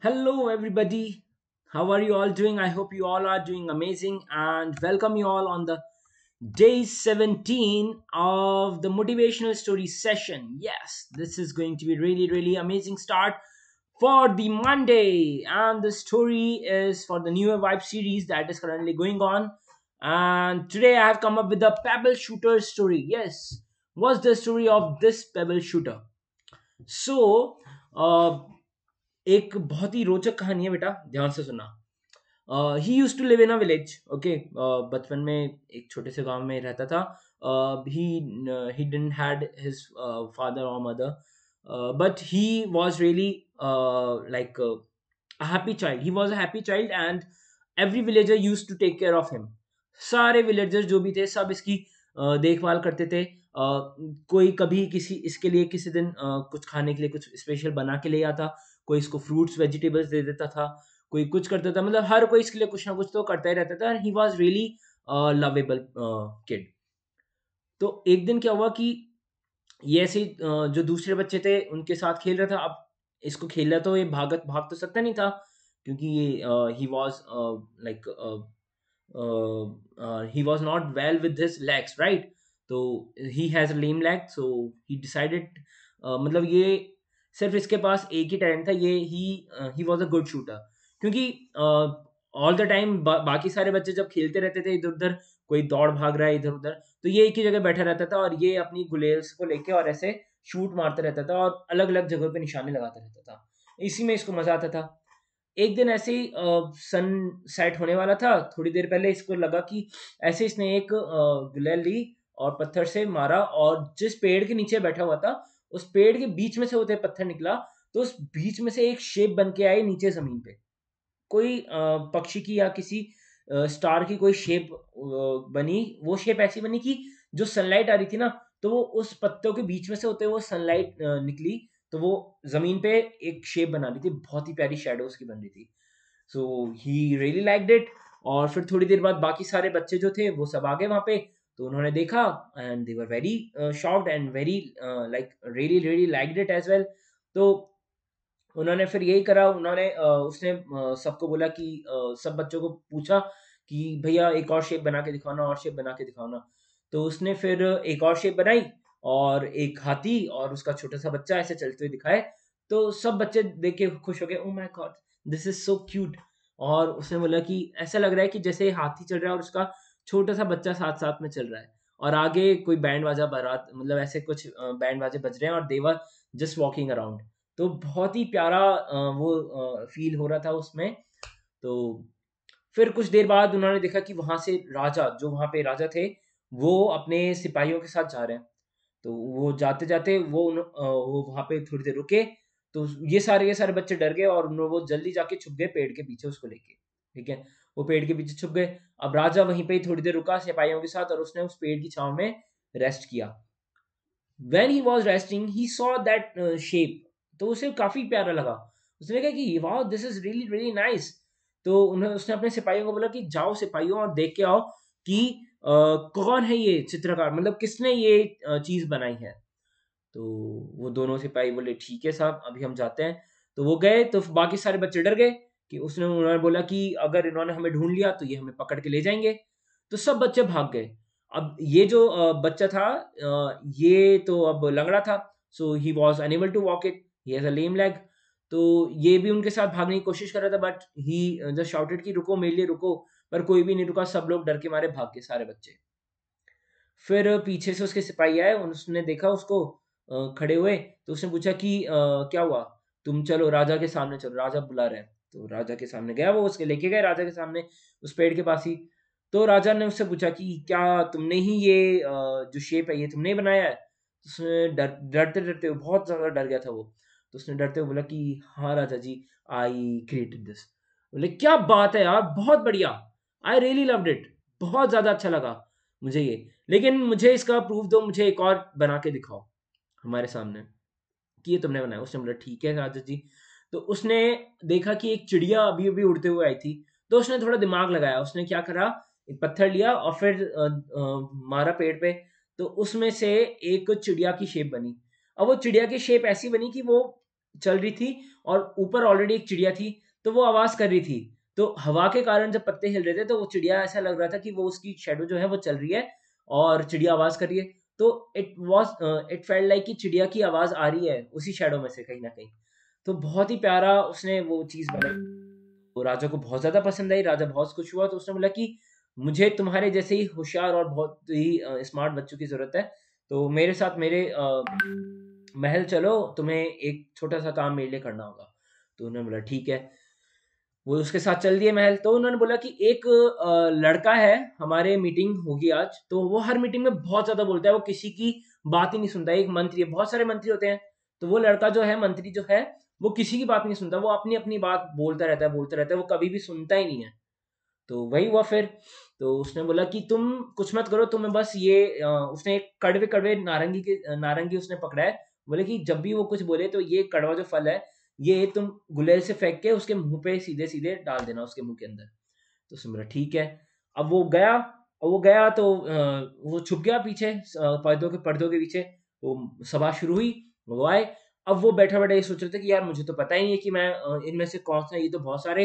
Hello, everybody. How are you all doing? I hope you all are doing amazing and welcome you all on the day 17 of the motivational story session. Yes, this is going to be really, really amazing start for the Monday. And the story is for the newer vibe series that is currently going on. And today I have come up with the pebble shooter story. Yes, what's the story of this pebble shooter? So, uh, एक बहुत ही रोचक कहानी है बेटा ध्यान से सुना he used to live in a village okay बचपन में एक छोटे से गांव में रहता था he he didn't had his father और mother but he was really like happy child he was a happy child and every villager used to take care of him सारे विलेजर्स जो भी थे सब इसकी देखभाल करते थे कोई कभी किसी इसके लिए किसी दिन कुछ खाने के लिए कुछ स्पेशल बना के ले आता कोई इसको फ्रूट्स वेजिटेबल्स दे देता था कोई कुछ करता था मतलब हर कोई इसके लिए कुछ ना कुछ तो करता ही रहता था he was really lovable kid तो एक दिन क्या हुआ कि ये ऐसे uh, जो दूसरे बच्चे थे उनके साथ खेल रहा था अब इसको खेल रहा तो ये भागत भाग तो सकता नहीं था क्योंकि ये he was like he was not well with his legs right तो he has lame leg so he decided मतलब ये सिर्फ इसके पास एक ही टैलेंट था ये ही he was a good shooter क्योंकि ऑल द टाइम बाकी सारे बच्चे जब खेलते रहते थे इधर उधर कोई दौड़ भाग रहा है इधर उधर तो ये एक ही जगह बैठा रहता था और ये अपनी गुलेल्स को लेके और ऐसे शूट मारता रहता था और अलग अलग जगह पे निशाने लगाता रहता था इसी में इसको मजा आता था एक दिन ऐसे ही सन uh, सेट होने वाला था थोड़ी देर पहले इसको लगा कि ऐसे इसने एक uh, गुलेल ली और पत्थर से मारा और जिस पेड़ के नीचे बैठा हुआ था उस पेड़ के बीच में से होते पत्थर निकला तो उस बीच में से एक शेप बन के आई नीचे जमीन पे कोई पक्षी की या किसी स्टार की कोई शेप बनी वो शेप ऐसी बनी कि जो सनलाइट आ रही थी ना तो वो उस पत्तों के बीच में से होते वो सनलाइट निकली तो वो जमीन पे एक शेप बना रही थी बहुत ही प्यारी शेडो उसकी बन रही थी सो ही रियली लाइक डिट और फिर थोड़ी देर बाद बाकी सारे बच्चे जो थे वो सब आ गए वहां पे तो उन्होंने देखा and they were very shocked and very like really really like it as well तो उन्होंने फिर यही करा उन्होंने uh, उसने uh, सबको बोला कि uh, सब बच्चों को पूछा कि भैया एक और शेप बना के दिखाना और शेप बना के दिखाना तो उसने फिर एक और शेप बनाई और एक हाथी और उसका छोटा सा बच्चा ऐसे चलते हुए दिखाए तो सब बच्चे देख के खुश हो गए oh my god this is so cute और उसने बोला कि ऐसा लग रहा है कि जैसे हाथी चल रहा है और उसका छोटा सा बच्चा साथ साथ में चल रहा है और आगे कोई बैंड बाजा बारात मतलब ऐसे कुछ बैंड बाजे बज रहे हैं और देवर जस्ट वॉकिंग अराउंड तो बहुत ही प्यारा वो फील हो रहा था उसमें तो फिर कुछ देर बाद उन्होंने देखा कि वहां से राजा जो वहां पे राजा थे वो अपने सिपाहियों के साथ जा रहे हैं तो वो जाते जाते वो उन, वो वहां पे थोड़ी देर रुके तो ये सारे ये सारे बच्चे डर गए और वो जल्दी जाके छुप गए पेड़ के पीछे उसको लेके ठीक है वो पेड़ के पीछे छुप गए अब राजा वहीं पे ही थोड़ी देर रुका सिपाहियों के साथ और उसने उस पेड़ की छाव में रेस्ट किया when he was resting he saw that shape तो उसे काफी प्यारा लगा उसने कहा कि वाह this is really really nice तो उन्होंने उसने अपने सिपाहियों को बोला कि जाओ सिपाहियों और देख के आओ कि कौन है ये चित्रकार मतलब किसने ये चीज बनाई है तो वो दोनों सिपाही बोले ठीक है साहब अभी हम जाते हैं तो वो गए तो बाकी सारे बच्चे डर गए कि उसने उन्होंने बोला कि अगर इन्होंने हमें ढूंढ लिया तो ये हमें पकड़ के ले जाएंगे तो सब बच्चे भाग गए अब ये जो बच्चा था ये तो अब लंगड़ा था so he was unable to walk it he has a lame leg तो ये भी उनके साथ भागने की कोशिश कर रहा था बट ही जस्ट शाउटेड कि रुको मेरे लिए रुको पर कोई भी नहीं रुका सब लोग डर के मारे भाग के सारे बच्चे फिर पीछे से उसके सिपाही आए उसने देखा उसको खड़े हुए तो उसने पूछा कि क्या हुआ तुम चलो राजा के सामने चलो राजा बुला रहे हैं तो राजा के सामने गया वो उसके लेके गए राजा के सामने उस पेड़ के पास ही तो राजा ने उससे पूछा कि क्या तुमने ही ये जो शेप है ये तुमने ही बनाया है तो उसने डर डरते डरते बहुत ज़्यादा डर गया था वो तो उसने डरते हुए बोला कि हाँ राजा जी आई क्रिएटेड दिस बोले क्या बात है यार बहुत बढ़िया आई रियली लव्ड इट बहुत ज़्यादा अच्छा लगा मुझे ये लेकिन मुझे इसका प्रूफ दो मुझे एक और बना के दिखाओ हमारे सामने कि ये तुमने बनाया उसने बोला ठीक है राजा जी तो उसने देखा कि एक चिड़िया अभी अभी उड़ते हुए आई थी तो उसने थोड़ा दिमाग लगाया उसने क्या करा एक पत्थर लिया और फिर आ, आ, मारा पेड़ पे तो उसमें से एक चिड़िया की शेप बनी अब वो चिड़िया की शेप ऐसी बनी कि वो चल रही थी और ऊपर ऑलरेडी एक चिड़िया थी तो वो आवाज कर रही थी तो हवा के कारण जब पत्ते हिल रहे थे तो वो चिड़िया ऐसा लग रहा था कि वो उसकी शेडो जो है वो चल रही है और चिड़िया आवाज कर रही है तो it was it felt like कि चिड़िया की आवाज आ रही है उसी शेडो में से कहीं ना कहीं तो बहुत ही प्यारा उसने वो चीज़ बनाई तो राजा को बहुत ज़्यादा पसंद आई राजा बहुत खुश हुआ तो उसने बोला कि मुझे तुम्हारे जैसे ही होशियार और बहुत ही स्मार्ट बच्चों की ज़रूरत है तो मेरे साथ मेरे महल चलो तुम्हें एक छोटा सा काम मेरे लिए करना होगा तो उन्होंने बोला ठीक है वो उसके साथ चल दिए महल तो उन्होंने बोला कि एक लड़का है हमारे मीटिंग होगी आज तो वो हर मीटिंग में बहुत ज़्यादा बोलता है वो किसी की बात ही नहीं सुनता एक मंत्री है बहुत सारे मंत्री होते हैं तो वो लड़का जो है मंत्री जो है वो किसी की बात नहीं सुनता वो अपनी अपनी बात बोलता रहता है बोलता रहता है वो कभी भी सुनता ही नहीं है तो वही हुआ फिर तो उसने बोला कि तुम कुछ मत करो तुम्हें बस ये उसने एक कड़वे कड़वे नारंगी के नारंगी उसने पकड़ा है बोले कि जब भी वो कुछ बोले तो ये कड़वा जो फल है ये तुम गुलेर से फेंक के उसके मुंह पे सीधे सीधे डाल देना उसके मुंह के अंदर तो उसने बोला ठीक है अब वो गया और वो गया तो वो छुप गया पीछे पर्दों के पर्दों के पीछे वो तो सभा शुरू हुई वो आए अब वो बैठा बैठा ये सोच रहे थे कि यार मुझे तो पता ही नहीं है कि मैं इनमें से कौन सा ये तो बहुत सारे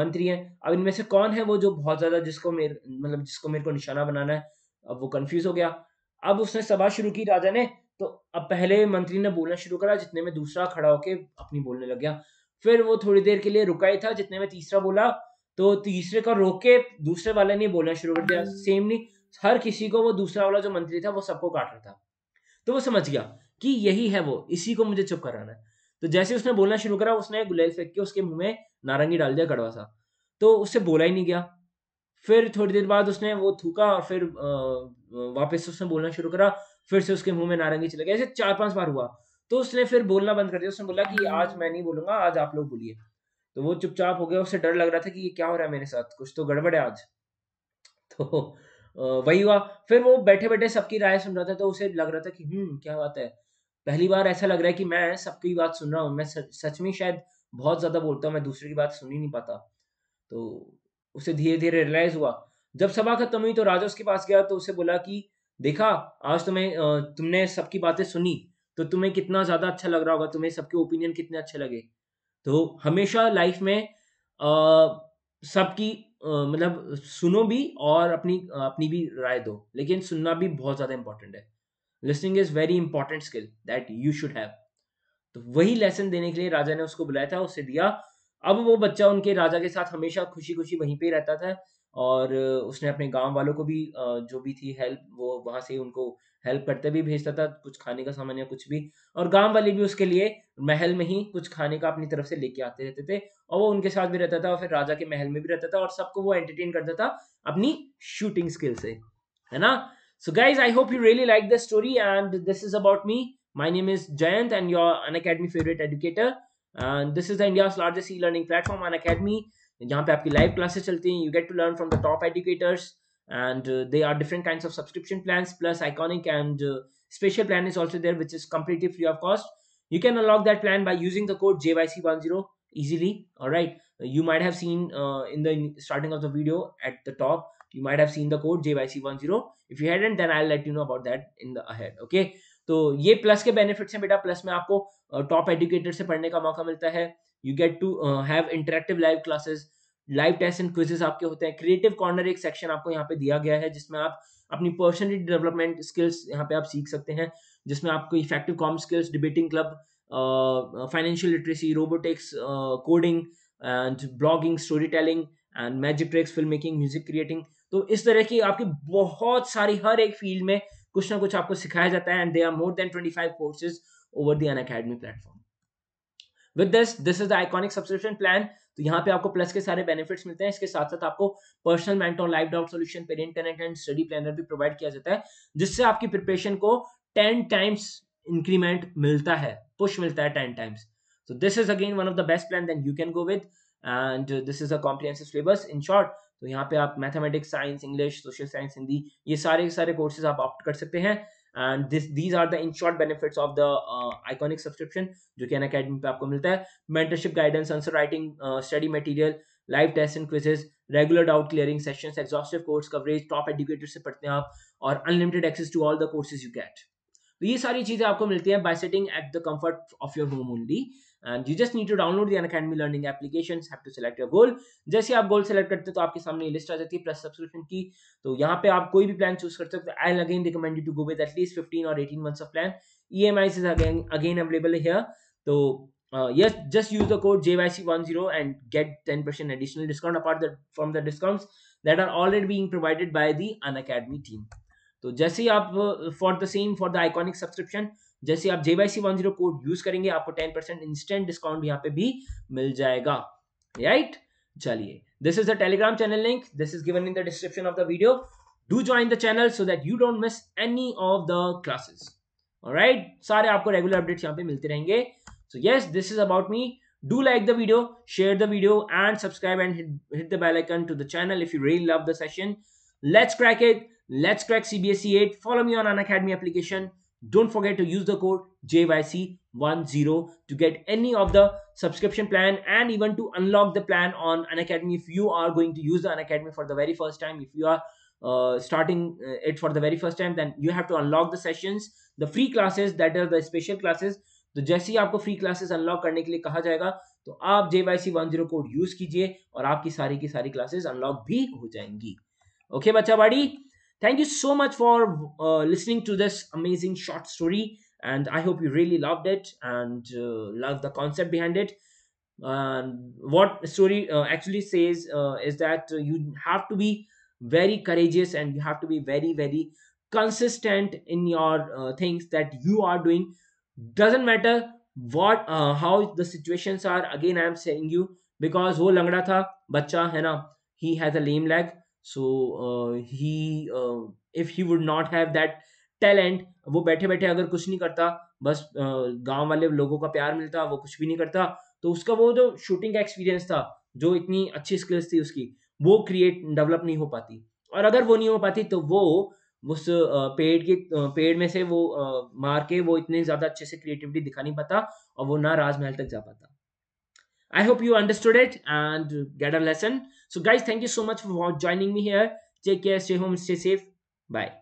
मंत्री हैं अब इनमें से कौन है वो जो बहुत ज्यादा जिसको मेरे मतलब जिसको मेरे को निशाना बनाना है अब वो कंफ्यूज हो गया अब उसने सभा शुरू की राजा ने तो अब पहले मंत्री ने बोलना शुरू करा जितने में दूसरा खड़ा होके अपनी बोलने लग गया फिर वो थोड़ी देर के लिए रुका ही था जितने में तीसरा बोला तो तीसरे का रोक के दूसरे वाले ने बोलना शुरू कर दिया सेम हम्म। नहीं हर किसी को वो दूसरा वाला जो मंत्री था वो सबको काट रहा था तो वो समझ गया कि यही है वो इसी को मुझे चुप कराना है तो जैसे उसने बोलना शुरू करा उसने गुलेल फेंक के उसके मुंह में नारंगी डाल दिया कड़वा सा तो उससे बोला ही नहीं गया फिर थोड़ी देर बाद उसने वो थूका और फिर वापस उसने बोलना शुरू करा फिर से उसके मुंह में नारंगी चले गया ऐसे चार पांच बार हुआ तो उसने फिर बोलना बंद कर दिया उसने बोला कि आज मैं नहीं बोलूंगा आज आप लोग बोलिए तो वो चुपचाप हो गया उससे डर लग रहा था कि ये क्या हो रहा है मेरे साथ कुछ तो गड़बड़ है आज तो वही हुआ फिर वो बैठे बैठे सबकी राय सुन रहा था तो उसे लग रहा था कि हम्म क्या बात है पहली बार ऐसा लग रहा है कि मैं सबकी बात सुन रहा हूँ मैं सच में शायद बहुत ज़्यादा बोलता हूँ मैं दूसरे की बात सुन ही नहीं पाता तो उसे धीरे धीरे रियलाइज हुआ जब सभा खत्म हुई तो राजा उसके पास गया तो उसे बोला कि देखा आज तुम्हें तुमने सबकी बातें सुनी तो तुम्हें कितना ज़्यादा अच्छा लग रहा होगा तुम्हें सबके ओपिनियन कितने अच्छे लगे तो हमेशा लाइफ में सबकी मतलब सुनो भी और अपनी अपनी भी राय दो लेकिन सुनना भी बहुत ज़्यादा इम्पोर्टेंट है listening is very important skill that you should have तो वही लेसन देने के लिए राजा ने उसको बुलाया था उसे दिया अब वो बच्चा उनके राजा के साथ हमेशा खुशी खुशी वहीं पे रहता था और उसने अपने गांव वालों को भी जो भी थी हेल्प वो वहां से उनको हेल्प करते भी भेजता था कुछ खाने का सामान या कुछ भी और गांव वाले भी उसके लिए महल में ही कुछ खाने का अपनी तरफ से लेके आते रहते थे और वो उनके साथ भी रहता था और फिर राजा के महल में भी रहता था और सबको वो एंटरटेन करता था अपनी शूटिंग स्किल से है ना So guys, I hope you really like this story and this is about me. My name is Jayant and you're an Academy favorite educator. And this is the India's largest e-learning platform, Unacademy. जहाँ पे live classes classes चलती You get to learn from the top educators, and uh, they are different kinds of subscription plans plus iconic and uh, special plan is also there which is completely free of cost you can unlock that plan by using the code jyc10 easily all right you might have seen uh, in the starting of the video at the top you might have seen the code jyc10 if you hadn't then i'll let you know about that in the ahead okay तो ये plus के benefits हैं बेटा plus में आपको top educator से पढ़ने का मौका मिलता है you get to have interactive live classes live test and quizzes आपके होते हैं क्रिएटिव कॉर्नर एक सेक्शन आपको यहाँ पे दिया गया है जिसमें आप अपनी पर्सनली डेवलपमेंट स्किल्स यहाँ पे आप सीख सकते हैं जिसमें आपको effective comm skills debating club financial literacy robotics coding and blogging story telling and magic tricks film making music creating तो इस तरह की आपकी बहुत सारी हर एक फील्ड में कुछ ना कुछ आपको सिखाया जाता है and they are more than twenty five courses over the Unacademy platform with this this is the iconic subscription plan तो यहाँ पे आपको प्लस के सारे बेनिफिट्स मिलते हैं इसके साथ साथ आपको personal mentor life doubt solution parent connect and study planner भी प्रोवाइड किया जाता है जिससे आपकी प्रिपरेशन को टेन टाइम्स इंक्रीमेंट मिलता है पुश मिलता है टेन टाइम्स तो this is again one of the best plan than you can go with and this is a comprehensive syllabus in short तो यहाँ पे आप mathematics science English social science Hindi ये सारे सारे कोर्सेज आप ऑप्ट कर सकते हैं and this these are the in short benefits of the iconic subscription जो कि एन अकेडमी पे आपको मिलता है mentorship guidance answer writing study material live test and quizzes regular doubt clearing session exhaustive course coverage top educator से पढ़ते हैं आप और unlimited access to all the courses you get तो ये सारी चीज़ें आपको मिलती है by sitting at the comfort of your home only and you just need to download the Unacademy learning application have to select your goal जैसे आप goal select करते हो तो आपके सामने लिस्ट आ जाती है प्लस सब्सक्रिप्शन की तो यहाँ पे आप कोई भी प्लान चूज कर सकते हो I again recommended to go with at least fifteen और eighteen months of plan E M I is again again available है तो yes just use uh, yes just use the code jyc10 and get 10% additional discount apart the, from the discounts that are already being provided by the unacademy team तो जैसे ही आप for the same for the iconic subscription जैसे आप JYC one zero code use करेंगे आपको ten percent instant discount यहाँ पे भी मिल जाएगा राइट चलिए this is the Telegram channel link this is given in the description of the video do join the channel so that you don't miss any of the classes right सारे आपको regular updates यहाँ पे मिलते रहेंगे so yes this is about me do like the video share the video and subscribe and hit the the to icon to the channel if you really love the session let's Let's crack CBSE 8. Follow me on an Academy application. Don't forget to use the code JYC10 to get any of the subscription plan and even to unlock the plan on an Academy if you are going to use the Academy for the very first time. If you are uh, starting uh, it for the very first time, then you have to unlock the sessions, the free classes that are the special classes. तो जैसे ही आपको free classes unlock करने के लिए कहा जाएगा तो आप JYC one zero C one code use कीजिए और आपकी सारी की सारी क्लासेस अनलॉक भी हो जाएंगी ओके बच्चा बाड़ी Thank you so much for uh, listening to this amazing short story, and I hope you really loved it and uh, love the concept behind it. And what story uh, actually says uh, is that uh, you have to be very courageous and you have to be very, very consistent in your uh, things that you are doing. Doesn't matter what how the situations are. Again, I am saying you because वो लंगड़ा था बच्चा है ना He has a lame leg. So he if he would not have that talent वो बैठे बैठे अगर कुछ नहीं करता बस गांव वाले लोगों का प्यार मिलता वो कुछ भी नहीं करता तो उसका वो जो शूटिंग का एक्सपीरियंस था जो इतनी अच्छी स्किल्स थी उसकी वो क्रिएट डेवलप नहीं हो पाती और अगर वो नहीं हो पाती तो वो उस पेड़ के पेड़ में से वो मार के वो इतने ज्यादा अच्छे से क्रिएटिविटी दिखा नहीं पाता और वो ना राजमहल तक जा पाता I hope you understood it and get a lesson. So guys, thank you so much for joining me here. Take care, stay home, stay safe. Bye.